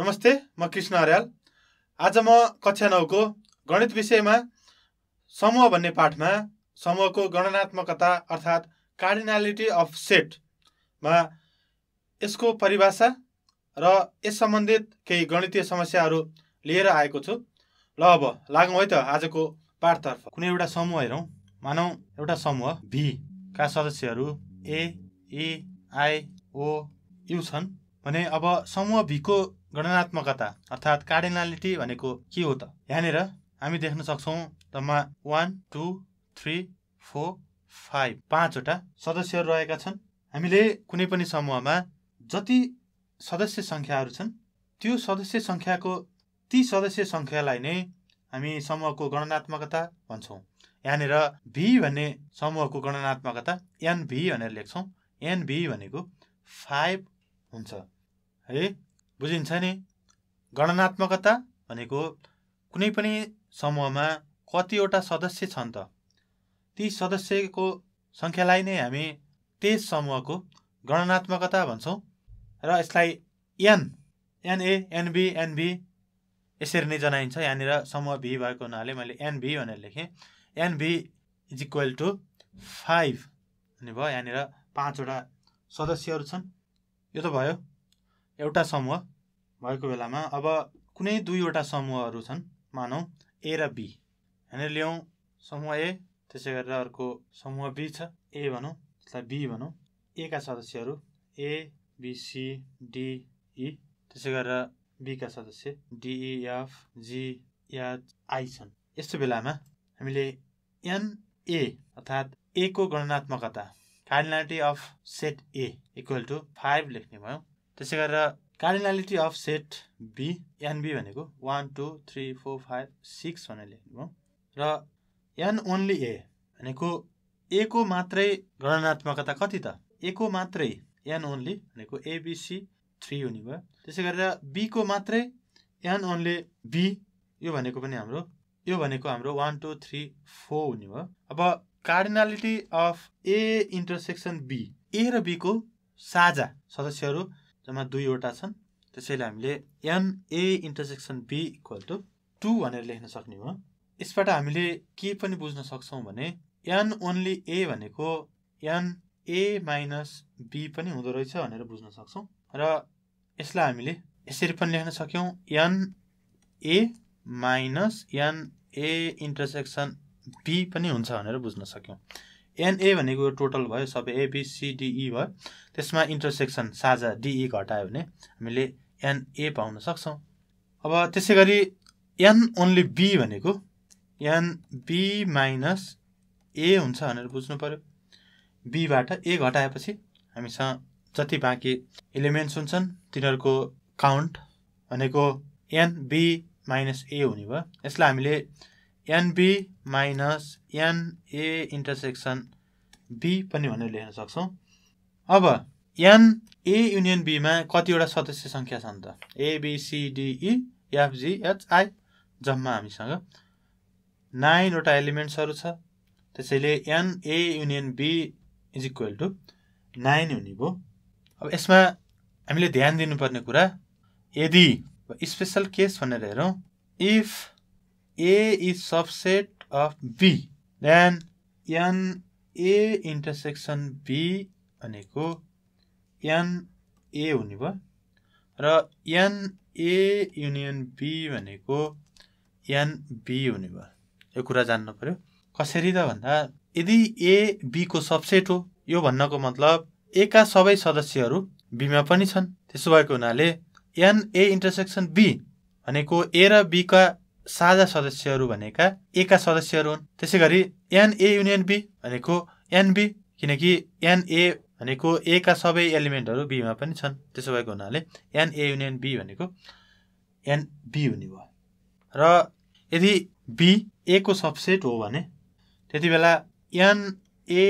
नमस्ते म कृष्ण अर्याल आज म कक्षा नौको गणित विषयमा समूह भन्ने पाठमा समूहको गणनात्मकता अर्थात् कार्डिनालिटी अफ सेटमा यसको परिभाषा र यस सम्बन्धित केही गणितीय समस्याहरू लिएर आएको छु ल अब लागौँ है त आजको पाठतर्फ कुनै एउटा समूह हेरौँ मानौँ एउटा समूह भीका सदस्यहरू ए आई ओ यु छन् भने अब समूह भीको गणनात्मकता अर्थात् कार्डिनालिटी भनेको के हो त यहाँनिर हामी देख्न सक्छौँ जम्मा one two three four five पाँचवटा सदस्यहरू रहेका छन् हामीले कुनै पनि समूहमा जति सदस्य सङ्ख्याहरू छन् त्यो सदस्य सङ्ख्याको ती सदस्य सङ्ख्यालाई नै हामी समूहको गणनात्मकता भन्छौँ यहाँनिर भी भन्ने समूहको गणनात्मकता एनभी भनेर लेख्छौँ एनभी भनेको फाइभ हुन्छ है बुझिन्छ नि गणनात्मकता भनेको कुनै पनि समूहमा कतिवटा सदस्य छन् त ती सदस्यको सङ्ख्यालाई नै हामी त्यस समूहको गणनात्मकता भन्छौँ र यसलाई एन एनए एनबी एनबी यसरी नै जनाइन्छ यहाँनिर समूह भी भएको हुनाले मैले एनभी भनेर लेखेँ N B is equal to five अनि भयो यहाँनिर पाँचवटा सदस्यहरू छन् यो त भयो एउटा समूह भएको बेलामा अब कुनै दुईवटा समूहहरू छन् मानौँ ए र बी होइन ल्याउँ समूह ए त्यसै गरेर अर्को समूह बी छ ए भनौँ त्यसलाई बी भनौँ ए का सदस्यहरू ए बिसी डिई त्यसै गरेर बीका सदस्य डिइएफ एच आई छन् यस्तो बेलामा हामीले एनए अर्थात् ए को गणनात्मकता cardinality of set A equal to five लेख्ने भयौँ त्यसै गरेर cardinality of set B N B भनेको one two three four five six भनेर लेख्नुभयो र एन ओन्ली ए भनेको ए को मात्रै गणनात्मकता कति त ए को मात्रै एन ओन्ली भनेको एबिसी थ्री हुने भयो त्यसै गरेर बीको मात्रै एन ओन्ली बी यो भनेको पनि हाम्रो यो भनेको हाम्रो वान टू थ्री फोर हुने भयो अब cardinality of A intersection B A र बीको साझा सदस्यहरू जम्मा दुईवटा छन् त्यसैले हामीले N A intersection B equal to two भनेर लेख्न सक्ने हो यसबाट हामीले के पनि बुझ्न सक्छौँ भने एन ओन्ली ए भनेको एन ए माइनस बी पनि हुँदो रहेछ भनेर बुझ्न सक्छौँ र यसलाई हामीले यसरी पनि लेख्न सक्यौँ N A minus N A intersection B पनि हुन्छ भनेर बुझ्न सक्यौँ एनए भनेको यो टोटल भयो सबै एबिसिडिई e भयो त्यसमा इन्टरसेक्सन साझा डिई e घटायो भने हामीले एनए पाउन सक्छौँ अब त्यसै गरी एन ओन्ली बी भनेको एन बी माइनस ए हुन्छ भनेर बुझ्नु पऱ्यो बीबाट ए घटाएपछि हामीसँग जति बाँकी इलिमेन्ट्स हुन्छन् तिनीहरूको काउन्ट भनेको एन बी माइनस ए हुने भयो यसलाई हामीले N B minus N A intersection B पनि भनेर लेख्न सक्छौँ अब एनए युनियन बीमा कतिवटा सदस्य सङ्ख्या छन् त एबिसिडिई एफजिएचआई e, जम्मा हामीसँग नाइनवटा एलिमेन्ट्सहरू छ त्यसैले N A union B is equal to nine हुने भयो अब यसमा हामीले ध्यान दिनुपर्ने कुरा यदि स्पेसल केस भनेर हेरौँ if A is subset of B. Then N A intersection B भनेको N A हुने भयो र N A युनियन B भनेको N B हुने भयो यो कुरा जान्नु पऱ्यो कसरी त भन्दा यदि ए बीको सबसेट हो यो भन्नको मतलब एका का सबै सदस्यहरू बीमा पनि छन् त्यसो भएको हुनाले एन ए इन्टरसेक्सन बी भनेको ए र बीका साझा सदस्यहरू भनेका एका सदस्यहरू हुन् त्यसै गरी एनए युनियन बी भनेको एनबी किनकि एनए भनेको एका सबै एलिमेन्टहरू बीमा पनि छन् त्यसो भएको हुनाले एनए युनियन बी भनेको एनबी हुने भयो र यदि बी ए को सबसेट हो भने त्यति बेला एनए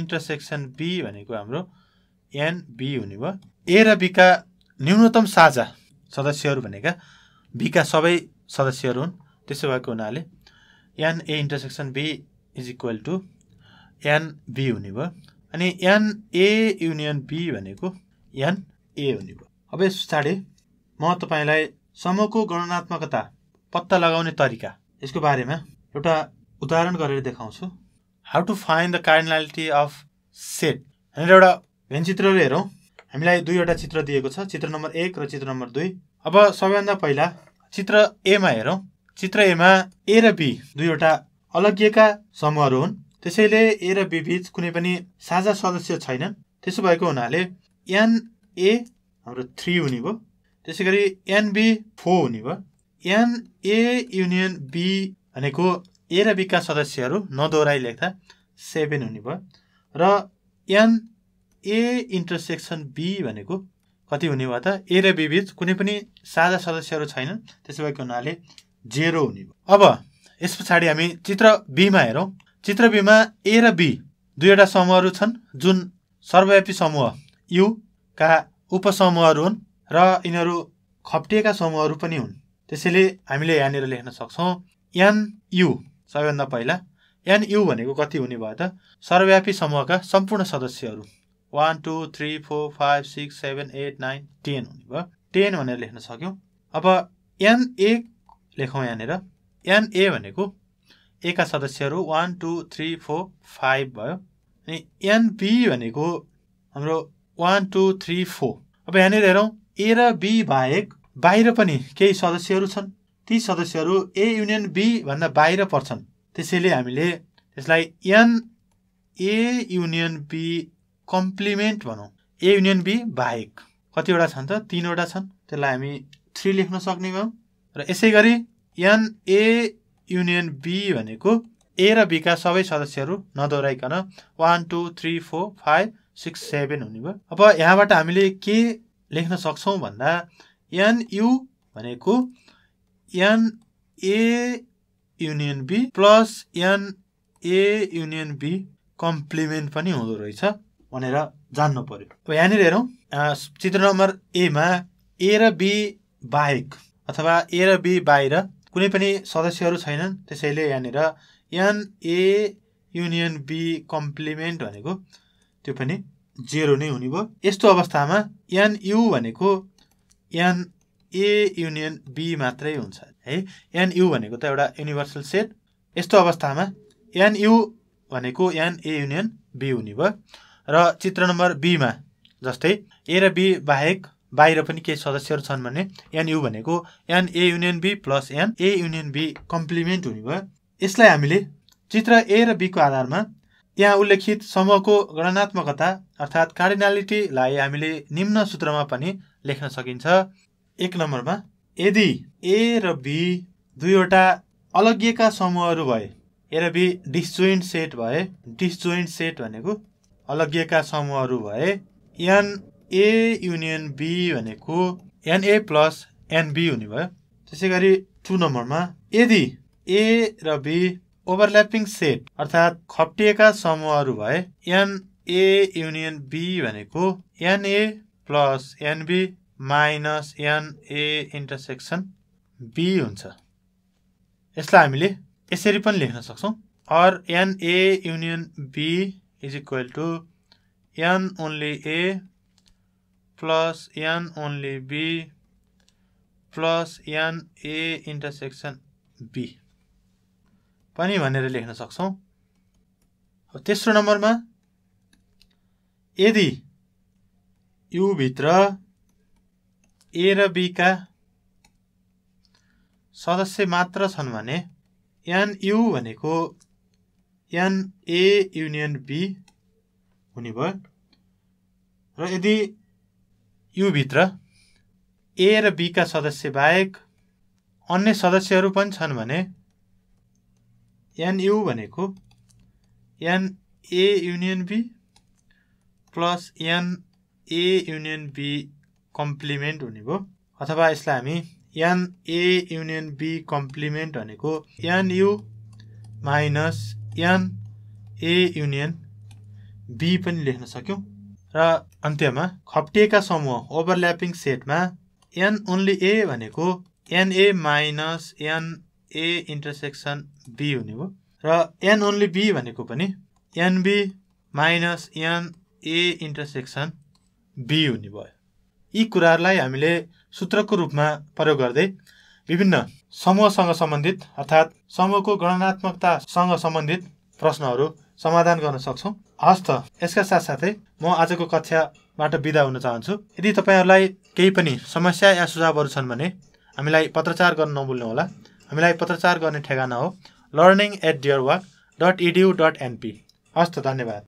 इन्टरसेक्सन बी भनेको हाम्रो एनबी हुने भयो ए र बीका न्यूनतम साझा सदस्यहरू भनेका बीका सबै सदस्यहरू हुन् त्यसो भएको हुनाले N A intersection B is equal to N B हुने भयो अनि एन ए युनियन बी भनेको एन ए हुने भयो अब यस पछाडि म तपाईँलाई समूहको गणनात्मकता पत्ता लगाउने तरिका यसको बारेमा एउटा उदाहरण गरेर देखाउँछु how to find the cardinality of set हामीले एउटा भेन चित्रहरू हेरौँ हामीलाई दुईवटा चित्र दिएको छ चित्र नम्बर एक र चित्र नम्बर दुई अब सबैभन्दा पहिला चित्र एमा हेरौँ चित्र एमा ए र बी दुईवटा अलग्गिएका समूहहरू हुन् त्यसैले ए र बी बीच कुनै पनि साझा सदस्य छैनन् त्यसो भएको हुनाले एन ए हाम्रो थ्री हुने भयो त्यसै गरी एनबी फोर हुने भयो एन ए युनियन बी भनेको ए र बीका सदस्यहरू नदोहोऱ्याइ लेख्दा सेभेन हुने भयो र एन ए इन्टरसेक्सन बी भनेको कति हुने भयो त ए र बी बिच कुनै पनि साझा सदस्यहरू छैनन् त्यसो भएको हुनाले जेरो हुने भयो अब यस पछाडि हामी चित्र बीमा हेरौँ चित्र बीमा ए र बी दुईवटा समूहहरू छन् जुन सर्वव्यापी समूह युका उपसमूहहरू हुन् र यिनीहरू खप्टिएका समूहहरू पनि हुन् त्यसैले हामीले यहाँनिर लेख्न सक्छौँ यु सबैभन्दा पहिला यु भनेको कति हुने भयो त सर्वव्यापी समूहका सम्पूर्ण सदस्यहरू one two three four five six seven eight nine ten हुने भयो टेन भनेर लेख्न सक्यौँ अब एन ए लेखौँ यहाँनिर एन ए भनेको एका सदस्यहरू one two three four five भयो अनि एन भनेको हाम्रो वान टू थ्री फोर अब यहाँनिर हेरौँ ए र बी बाहेक बाहिर पनि केही सदस्यहरू छन् ती सदस्यहरू ए युनियन बीभन्दा बाहिर पर्छन् त्यसैले हामीले त्यसलाई N A union B complement भनौँ ए युनियन बी बाहेक कतिवटा छन् त तिनवटा छन् त्यसलाई हामी थ्री लेख्न सक्ने भयौँ र यसै गरी ए युनियन बी भनेको ए र बीका सबै सदस्यहरू नदोहोऱ्याइकन one two three four five six seven हुने भयो अब यहाँबाट हामीले के लेख्न सक्छौँ भन्दा एनयु भनेको N A union B plus N A union B complement पनि हुँदो रहेछ भनेर जान्नु पर्यो यहाँनिर हेरौँ चित्र नम्बर एमा ए र बी बाहेक अथवा ए र बी बाहिर कुनै पनि सदस्यहरू छैनन् त्यसैले यहाँनिर N A union B complement भनेको त्यो पनि जेरो नै हुने भयो यस्तो अवस्थामा एन यु भनेको एन ए युनियन बी मात्रै हुन्छ है एन यु भनेको त एउटा युनिभर्सल सेट यस्तो अवस्थामा एन यु भनेको एन ए युनियन बी हुने भयो र चित्र नम्बर बीमा जस्तै ए र बी बाहेक बाहिर पनि केही सदस्यहरू छन् भने एनयु भनेको N A union B plus N A union B complement हुने भयो यसलाई हामीले चित्र ए र बीको आधारमा यहाँ उल्लेखित समूहको गणनात्मकता अर्थात् कार्डिनालिटीलाई हामीले निम्न सूत्रमा पनि लेख्न सकिन्छ एक नम्बरमा यदि ए र बी दुईवटा अलग्गिएका समूहहरू भए ए र बी डिसजोइन्ट सेट भए डिसजोइन्ट सेट भनेको अलग्गिएका समूहहरू भए एन ए युनियन बी भनेको एनए प्लस एनबी हुने भयो त्यसै गरी टु नम्बरमा यदि ए र बी ओभरल्यापिङ सेट अर्थात् खप्टिएका समूहहरू भए एन ए युनियन बी भनेको N A plus N B minus N A intersection B हुन्छ यसलाई हामीले यसरी पनि लेख्न सक्छौँ or N A union B is equal to N only A plus N only B plus N A intersection B पनि भनेर लेख्न सक्छौँ तेस्रो नम्बरमा यदि युभित्र ए र बीका सदस्य मात्र छन् भने एनयु भनेको एन ए युनियन बी हुने भयो र यदि युभित्र ए र बीका सदस्य बाहेक अन्य सदस्यहरू पनि छन् भने एनयु भनेको N A union B plus N A union B complement हुने भयो अथवा यसलाई हामी N A union B complement भनेको N U minus M A union B पनि लेख्न सक्यौँ र अन्त्यमा खप्टिएका समूह ओभरल्यापिङ सेटमा एन ओन्ली ए भनेको N A minus N A intersection B हुने हो र एन ओन्ली बी भनेको पनि N B minus N A intersection B हुने भयो यी कुराहरूलाई हामीले सूत्रको रूपमा प्रयोग गर्दै विभिन्न समूहसँग सम्बन्धित अर्थात् समूहको गणनात्मकतासँग सम्बन्धित प्रश्नहरू समाधान गर्न सक्छौँ हस्त यसका साथसाथै म आजको कक्षाबाट बिदा हुन चाहन्छु यदि तपाईँहरूलाई केही पनि समस्या या सुझावहरू छन् भने हामीलाई पत्रचार गर्न होला हामीलाई पत्रचार गर्ने ठेगाना हो learning at Deerwalk dot edu dot N P त धन्यवाद